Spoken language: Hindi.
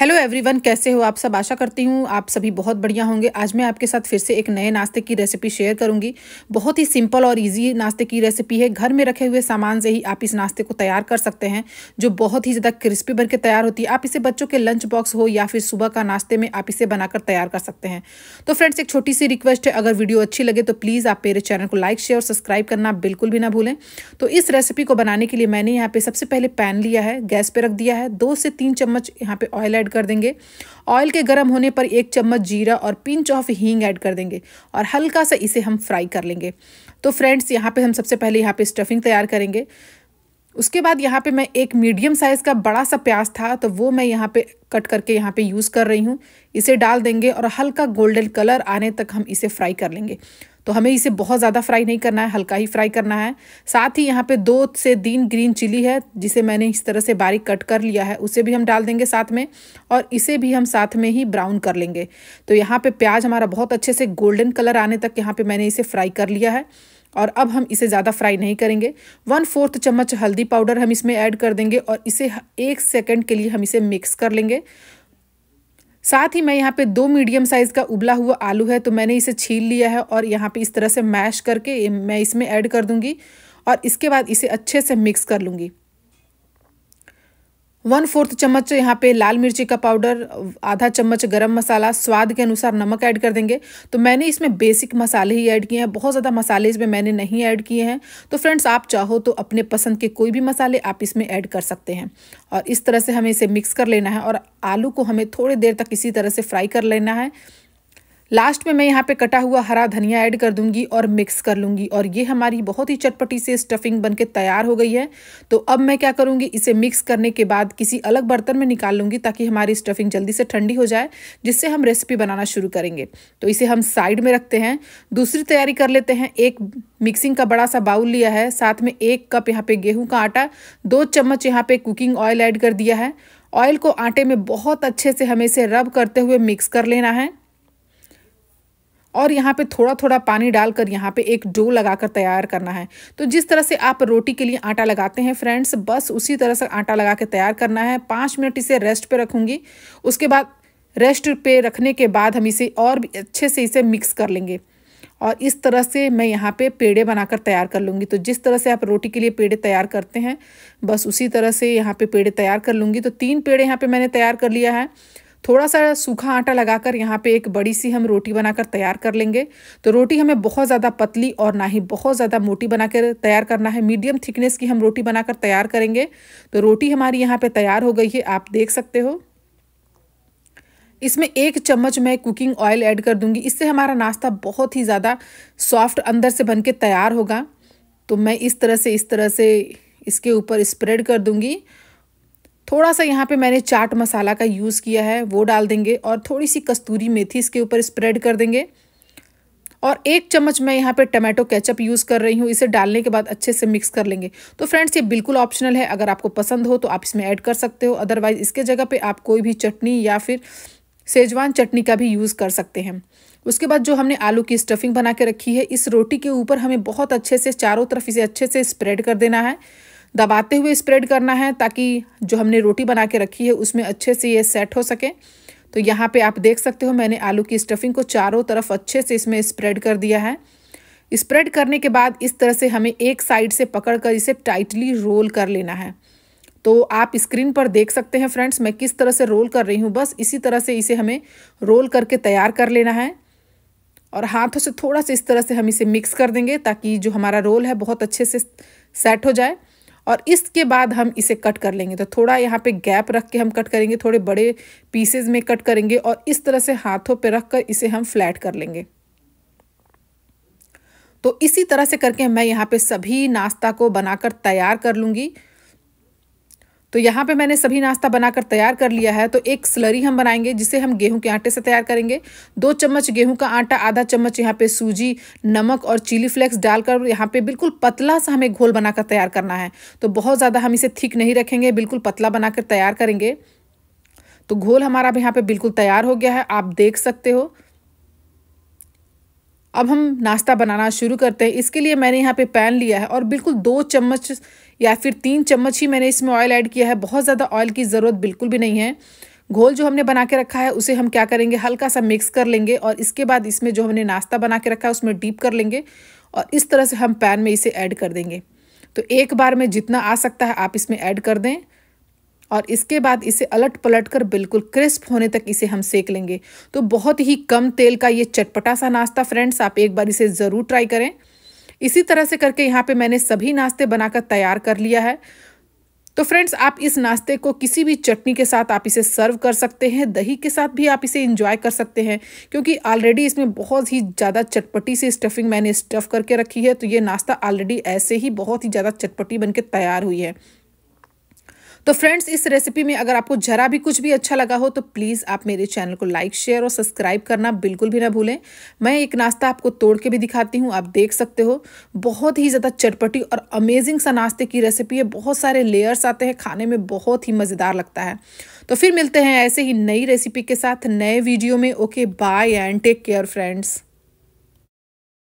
हेलो एवरीवन कैसे हो आप सब आशा करती हूँ आप सभी बहुत बढ़िया होंगे आज मैं आपके साथ फिर से एक नए नाश्ते की रेसिपी शेयर करूँगी बहुत ही सिंपल और इजी नाश्ते की रेसिपी है घर में रखे हुए सामान से ही आप इस नाश्ते को तैयार कर सकते हैं जो बहुत ही ज़्यादा क्रिस्पी बन के तैयार होती है आप इसे बच्चों के लंच बॉक्स हो या फिर सुबह का नाश्ते में आप इसे बनाकर तैयार कर सकते हैं तो फ्रेंड्स एक छोटी सी रिक्वेस्ट है अगर वीडियो अच्छी लगे तो प्लीज़ आप मेरे चैनल को लाइक शेयर और सब्सक्राइब करना बिल्कुल भी ना भूलें तो इस रेसिपी को बनाने के लिए मैंने यहाँ पर सबसे पहले पैन लिया है गैस पर रख दिया है दो से तीन चम्मच यहाँ पर ऑयल ऐड कर देंगे ऑयल के गर्म होने पर एक चम्मच जीरा और पिंच ऑफ हींग ऐड कर देंगे और हल्का सा इसे हम फ्राई कर लेंगे तो फ्रेंड्स यहाँ पे हम सबसे पहले यहाँ पे स्टफिंग तैयार करेंगे उसके बाद यहाँ पे मैं एक मीडियम साइज़ का बड़ा सा प्याज था तो वो मैं यहाँ पे कट करके यहाँ पे यूज़ कर रही हूँ इसे डाल देंगे और हल्का गोल्डन कलर आने तक हम इसे फ्राई कर लेंगे तो हमें इसे बहुत ज़्यादा फ्राई नहीं करना है हल्का ही फ्राई करना है साथ ही यहाँ पे दो से तीन ग्रीन चिली है जिसे मैंने इस तरह से बारीक कट कर लिया है उसे भी हम डाल देंगे साथ में और इसे भी हम साथ में ही ब्राउन कर लेंगे तो यहाँ पर प्याज हमारा बहुत अच्छे से गोल्डन कलर आने तक यहाँ पर मैंने इसे फ्राई कर लिया है और अब हम इसे ज़्यादा फ्राई नहीं करेंगे वन फोर्थ चम्मच हल्दी पाउडर हम इसमें ऐड कर देंगे और इसे एक सेकेंड के लिए हम इसे मिक्स कर लेंगे साथ ही मैं यहाँ पे दो मीडियम साइज़ का उबला हुआ आलू है तो मैंने इसे छील लिया है और यहाँ पे इस तरह से मैश करके मैं इसमें ऐड कर दूँगी और इसके बाद इसे अच्छे से मिक्स कर लूँगी वन फोर्थ चम्मच यहाँ पे लाल मिर्ची का पाउडर आधा चम्मच गरम मसाला स्वाद के अनुसार नमक ऐड कर देंगे तो मैंने इसमें बेसिक मसाले ही ऐड किए हैं बहुत ज़्यादा मसाले इसमें मैंने नहीं ऐड किए हैं तो फ्रेंड्स आप चाहो तो अपने पसंद के कोई भी मसाले आप इसमें ऐड कर सकते हैं और इस तरह से हमें इसे मिक्स कर लेना है और आलू को हमें थोड़ी देर तक इसी तरह से फ्राई कर लेना है लास्ट में मैं यहाँ पे कटा हुआ हरा धनिया ऐड कर दूंगी और मिक्स कर लूँगी और ये हमारी बहुत ही चटपटी से स्टफिंग बनके तैयार हो गई है तो अब मैं क्या करूँगी इसे मिक्स करने के बाद किसी अलग बर्तन में निकाल लूँगी ताकि हमारी स्टफिंग जल्दी से ठंडी हो जाए जिससे हम रेसिपी बनाना शुरू करेंगे तो इसे हम साइड में रखते हैं दूसरी तैयारी कर लेते हैं एक मिक्सिंग का बड़ा सा बाउल लिया है साथ में एक कप यहाँ पे गेहूं का आटा दो चम्मच यहाँ पे कुकिंग ऑयल ऐड कर दिया है ऑयल को आटे में बहुत अच्छे से हमें इसे रब करते हुए मिक्स कर लेना है और यहाँ पे थोड़ा थोड़ा पानी डालकर यहाँ पे एक डो लगाकर तैयार करना है तो जिस तरह से आप रोटी के लिए आटा लगाते हैं फ्रेंड्स बस उसी तरह से आटा लगा के तैयार करना है पाँच मिनट इसे रेस्ट पे रखूँगी उसके बाद रेस्ट पे रखने के बाद हम इसे और भी अच्छे से इसे मिक्स कर लेंगे और इस तरह से मैं यहाँ पे पेड़े बनाकर तैयार कर लूँगी तो जिस तरह से आप रोटी के लिए पेड़े तैयार करते हैं बस उसी तरह से यहाँ पे पेड़े तैयार कर लूँगी तो तीन पेड़े यहाँ पे मैंने तैयार कर लिया है थोड़ा सा सूखा आटा लगाकर यहाँ पे एक बड़ी सी हम रोटी बनाकर तैयार कर लेंगे तो रोटी हमें बहुत ज़्यादा पतली और ना ही बहुत ज़्यादा मोटी बनाकर तैयार करना है मीडियम थिकनेस की हम रोटी बनाकर तैयार करेंगे तो रोटी हमारी यहाँ पे तैयार हो गई है आप देख सकते हो इसमें एक चम्मच मैं कुकिंग ऑयल ऐड कर दूंगी इससे हमारा नाश्ता बहुत ही ज़्यादा सॉफ्ट अंदर से बनके तैयार होगा तो मैं इस तरह से इस तरह से इसके ऊपर स्प्रेड कर दूंगी थोड़ा सा यहाँ पे मैंने चाट मसाला का यूज़ किया है वो डाल देंगे और थोड़ी सी कस्तूरी मेथी इसके ऊपर स्प्रेड कर देंगे और एक चम्मच मैं यहाँ पे टमाटो केचप यूज़ कर रही हूँ इसे डालने के बाद अच्छे से मिक्स कर लेंगे तो फ्रेंड्स ये बिल्कुल ऑप्शनल है अगर आपको पसंद हो तो आप इसमें ऐड कर सकते हो अदरवाइज़ इसके जगह पे आप कोई भी चटनी या फिर सेजवान चटनी का भी यूज़ कर सकते हैं उसके बाद जो हमने आलू की स्टफिंग बना के रखी है इस रोटी के ऊपर हमें बहुत अच्छे से चारों तरफ इसे अच्छे से स्प्रेड कर देना है दबाते हुए स्प्रेड करना है ताकि जो हमने रोटी बना के रखी है उसमें अच्छे से ये सेट हो सके तो यहाँ पे आप देख सकते हो मैंने आलू की स्टफिंग को चारों तरफ अच्छे से इसमें स्प्रेड कर दिया है स्प्रेड करने के बाद इस तरह से हमें एक साइड से पकड़कर इसे टाइटली रोल कर लेना है तो आप स्क्रीन पर देख सकते हैं फ्रेंड्स मैं किस तरह से रोल कर रही हूँ बस इसी तरह से इसे हमें रोल करके तैयार कर लेना है और हाथों से थोड़ा सा इस तरह से हम इसे मिक्स कर देंगे ताकि जो हमारा रोल है बहुत अच्छे से सेट हो जाए और इसके बाद हम इसे कट कर लेंगे तो थोड़ा यहाँ पे गैप रख के हम कट करेंगे थोड़े बड़े पीसेज में कट करेंगे और इस तरह से हाथों पे रख कर इसे हम फ्लैट कर लेंगे तो इसी तरह से करके मैं यहाँ पे सभी नाश्ता को बनाकर तैयार कर लूँगी तो यहाँ पे मैंने सभी नाश्ता बनाकर तैयार कर लिया है तो एक स्लरी हम बनाएंगे जिसे हम गेहूं के आटे से तैयार करेंगे दो चम्मच गेहूं का आटा आधा चम्मच यहाँ पे सूजी नमक और चिली फ्लेक्स डालकर यहाँ पे बिल्कुल पतला सा हमें घोल बनाकर तैयार करना है तो बहुत ज़्यादा हम इसे थिक नहीं रखेंगे बिल्कुल पतला बनाकर तैयार करेंगे तो घोल हमारा अब यहाँ पर बिल्कुल तैयार हो गया है आप देख सकते हो अब हम नाश्ता बनाना शुरू करते हैं इसके लिए मैंने यहाँ पे पैन लिया है और बिल्कुल दो चम्मच या फिर तीन चम्मच ही मैंने इसमें ऑयल ऐड किया है बहुत ज़्यादा ऑयल की ज़रूरत बिल्कुल भी नहीं है घोल जो हमने बना के रखा है उसे हम क्या करेंगे हल्का सा मिक्स कर लेंगे और इसके बाद इसमें जो हमने नाश्ता बना के रखा है उसमें डीप कर लेंगे और इस तरह से हम पैन में इसे ऐड कर देंगे तो एक बार में जितना आ सकता है आप इसमें ऐड कर दें और इसके बाद इसे अलट पलट कर बिल्कुल क्रिस्प होने तक इसे हम सेक लेंगे तो बहुत ही कम तेल का ये चटपटा सा नाश्ता फ्रेंड्स आप एक बार इसे ज़रूर ट्राई करें इसी तरह से करके यहाँ पे मैंने सभी नाश्ते बनाकर तैयार कर लिया है तो फ्रेंड्स आप इस नाश्ते को किसी भी चटनी के साथ आप इसे सर्व कर सकते हैं दही के साथ भी आप इसे इंजॉय कर सकते हैं क्योंकि ऑलरेडी इसमें बहुत ही ज़्यादा चटपटी सी स्टफिंग मैंने स्टफ़ करके रखी है तो ये नाश्ता ऑलरेडी ऐसे ही बहुत ही ज़्यादा चटपटी बनके तैयार हुई है तो फ्रेंड्स इस रेसिपी में अगर आपको ज़रा भी कुछ भी अच्छा लगा हो तो प्लीज़ आप मेरे चैनल को लाइक शेयर और सब्सक्राइब करना बिल्कुल भी ना भूलें मैं एक नाश्ता आपको तोड़ के भी दिखाती हूँ आप देख सकते हो बहुत ही ज़्यादा चटपटी और अमेजिंग सा नाश्ते की रेसिपी है बहुत सारे लेयर्स आते हैं खाने में बहुत ही मज़ेदार लगता है तो फिर मिलते हैं ऐसे ही नई रेसिपी के साथ नए वीडियो में okay bye and take care friends